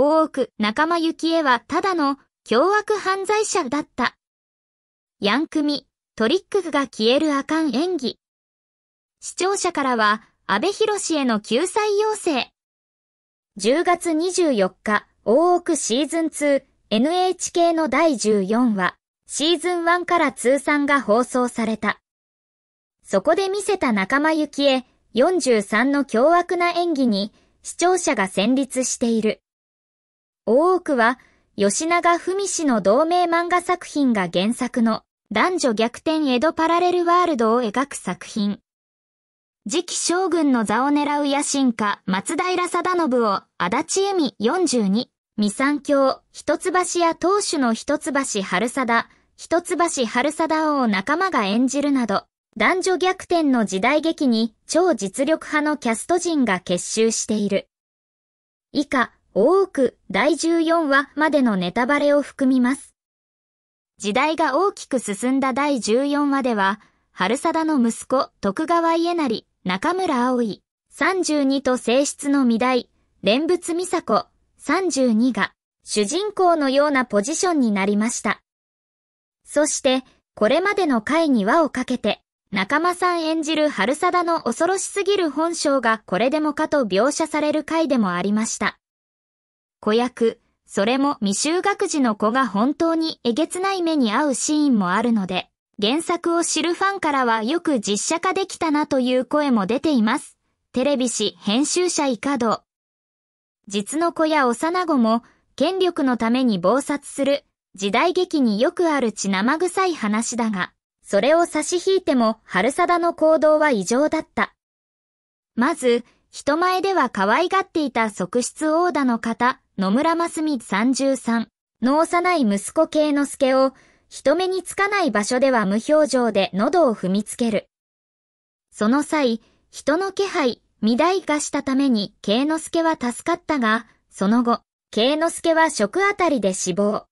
大奥仲間由紀恵はただの凶悪犯罪者だった。ヤンクミ、トリックが消えるあかん演技。視聴者からは、安倍博士への救済要請。10月24日、大奥シーズン2、NHK の第14話、シーズン1から通算が放送された。そこで見せた仲間由紀恵、43の凶悪な演技に、視聴者が戦慄している。大奥は、吉永文氏の同名漫画作品が原作の男女逆転江戸パラレルワールドを描く作品。次期将軍の座を狙う野心家松平定信を足立恵美42、三三教、一橋や当主の一橋春貞、一橋春貞を仲間が演じるなど、男女逆転の時代劇に超実力派のキャスト陣が結集している。以下、多く第14話までのネタバレを含みます。時代が大きく進んだ第14話では、春貞の息子徳川家成、中村葵、32と性質の未来、蓮仏美佐子、32が、主人公のようなポジションになりました。そして、これまでの回に輪をかけて、仲間さん演じる春貞の恐ろしすぎる本性がこれでもかと描写される回でもありました。子役、それも未就学児の子が本当にえげつない目に遭うシーンもあるので、原作を知るファンからはよく実写化できたなという声も出ています。テレビ誌編集者以下ド。実の子や幼子も権力のために暴殺する時代劇によくある血生臭い話だが、それを差し引いても春貞の行動は異常だった。まず、人前では可愛がっていた側室王田の方、野村真澄33の幼い息子系之助を、人目につかない場所では無表情で喉を踏みつける。その際、人の気配、未来化したために、慶之助は助かったが、その後、慶之助は食あたりで死亡。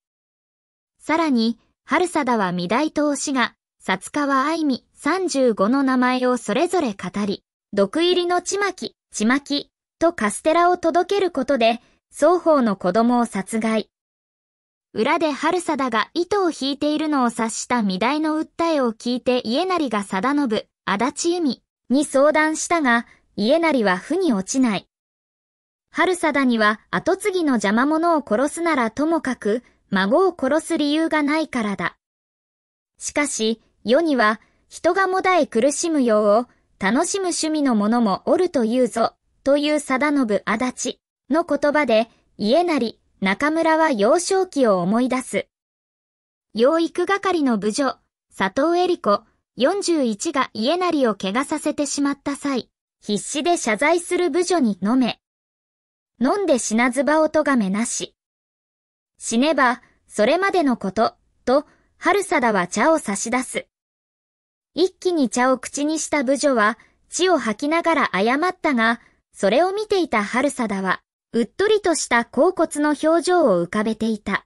さらに、春貞は未来と推しが、札川愛美35の名前をそれぞれ語り、毒入りのちまき、ちまきとカステラを届けることで双方の子供を殺害。裏で春貞が糸を引いているのを察した未台の訴えを聞いて家成が貞信、足立由美に相談したが、家成は負に落ちない。春貞には後継ぎの邪魔者を殺すならともかく、孫を殺す理由がないからだ。しかし、世には、人がもだえ苦しむようを、楽しむ趣味の者もおるというぞ、という定信足立の言葉で、家なり中村は幼少期を思い出す。養育係の部女、佐藤恵里子、41が家なりを怪我させてしまった際、必死で謝罪する部女に飲め。飲んで死なずばおとがめなし。死ねば、それまでのこと、と、春貞は茶を差し出す。一気に茶を口にした部女は、血を吐きながら謝ったが、それを見ていた春貞は、うっとりとした甲骨の表情を浮かべていた。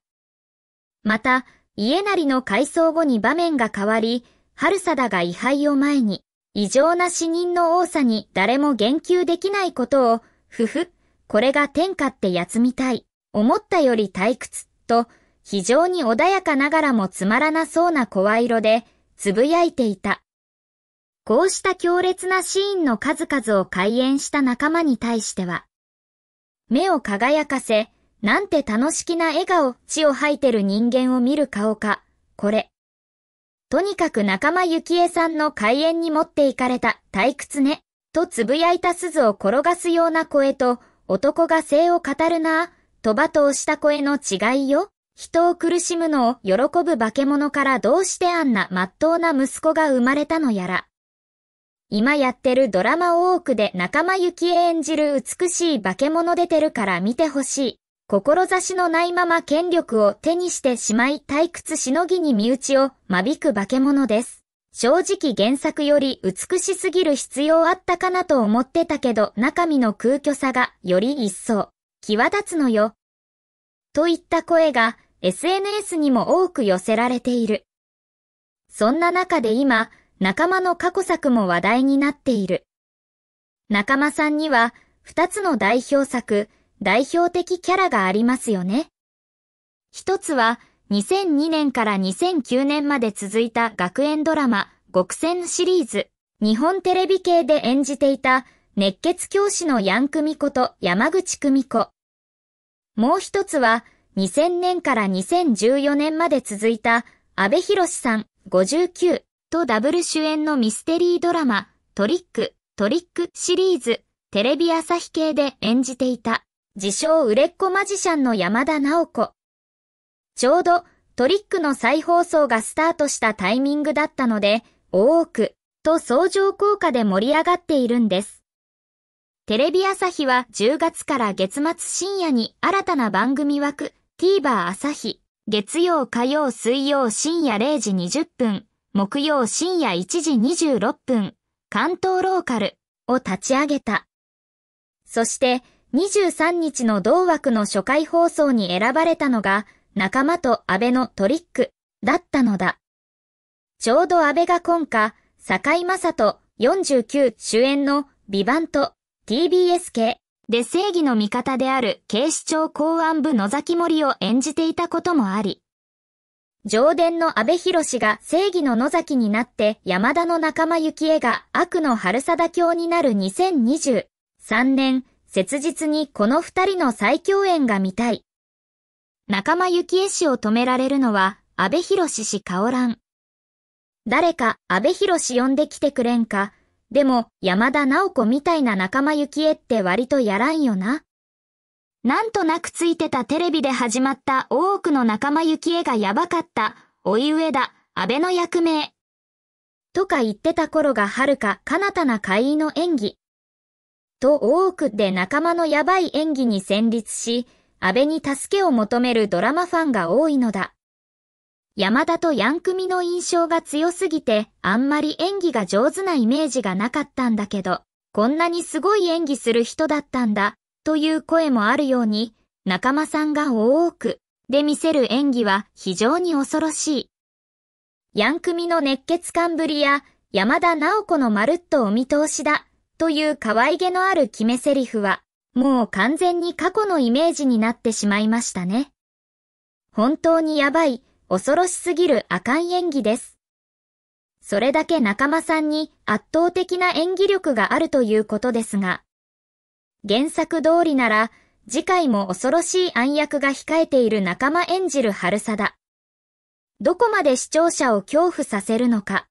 また、家なりの改装後に場面が変わり、春貞が位牌を前に、異常な死人の多さに誰も言及できないことを、ふふ、これが天下ってやつみたい、思ったより退屈、と、非常に穏やかながらもつまらなそうな声色で、つぶやいていた。こうした強烈なシーンの数々を開演した仲間に対しては、目を輝かせ、なんて楽しきな笑顔、血を吐いてる人間を見る顔か、これ。とにかく仲間幸恵さんの開演に持っていかれた退屈ね、とつぶやいた鈴を転がすような声と、男が性を語るなぁ、と罵倒した声の違いよ。人を苦しむのを喜ぶ化け物からどうしてあんな真っ当な息子が生まれたのやら。今やってるドラマ多くで仲間由紀恵演じる美しい化け物出てるから見てほしい。志のないまま権力を手にしてしまい退屈しのぎに身内を間引く化け物です。正直原作より美しすぎる必要あったかなと思ってたけど中身の空虚さがより一層際立つのよ。といった声が SNS にも多く寄せられている。そんな中で今、仲間の過去作も話題になっている。仲間さんには、二つの代表作、代表的キャラがありますよね。一つは、2002年から2009年まで続いた学園ドラマ、極戦シリーズ、日本テレビ系で演じていた、熱血教師のヤンクミこと山口久美子。もう一つは、2000年から2014年まで続いた、阿部博さん59とダブル主演のミステリードラマ、トリック、トリックシリーズ、テレビ朝日系で演じていた、自称売れっ子マジシャンの山田直子。ちょうど、トリックの再放送がスタートしたタイミングだったので、多く、と相乗効果で盛り上がっているんです。テレビ朝日は10月から月末深夜に新たな番組枠、TVer 朝日、月曜火曜水曜深夜0時20分、木曜深夜1時26分、関東ローカルを立ち上げた。そして、23日の同枠の初回放送に選ばれたのが、仲間と安倍のトリックだったのだ。ちょうど安倍が今夏、坂井正人49主演のビバンと TBS 系で正義の味方である警視庁公安部野崎森を演じていたこともあり、上殿の安部博が正義の野崎になって山田の仲間幸恵が悪の春貞教になる2023年、切実にこの二人の再共演が見たい。仲間幸恵氏を止められるのは安部博氏かおらん。誰か安部博呼んできてくれんか、でも、山田直子みたいな仲間由紀恵って割とやらんよな。なんとなくついてたテレビで始まった多くの仲間由紀恵がやばかった、おい上だ、安倍の役名。とか言ってた頃がはるか彼方な会員の演技。と多くで仲間のやばい演技に戦慄し、安倍に助けを求めるドラマファンが多いのだ。山田とヤンクミの印象が強すぎて、あんまり演技が上手なイメージがなかったんだけど、こんなにすごい演技する人だったんだ、という声もあるように、仲間さんが多く、で見せる演技は非常に恐ろしい。ヤンクミの熱血感ぶりや、山田直子のまるっとお見通しだ、という可愛げのある決め台詞は、もう完全に過去のイメージになってしまいましたね。本当にやばい、恐ろしすぎるあかん演技です。それだけ仲間さんに圧倒的な演技力があるということですが、原作通りなら次回も恐ろしい暗躍が控えている仲間演じる春貞。どこまで視聴者を恐怖させるのか。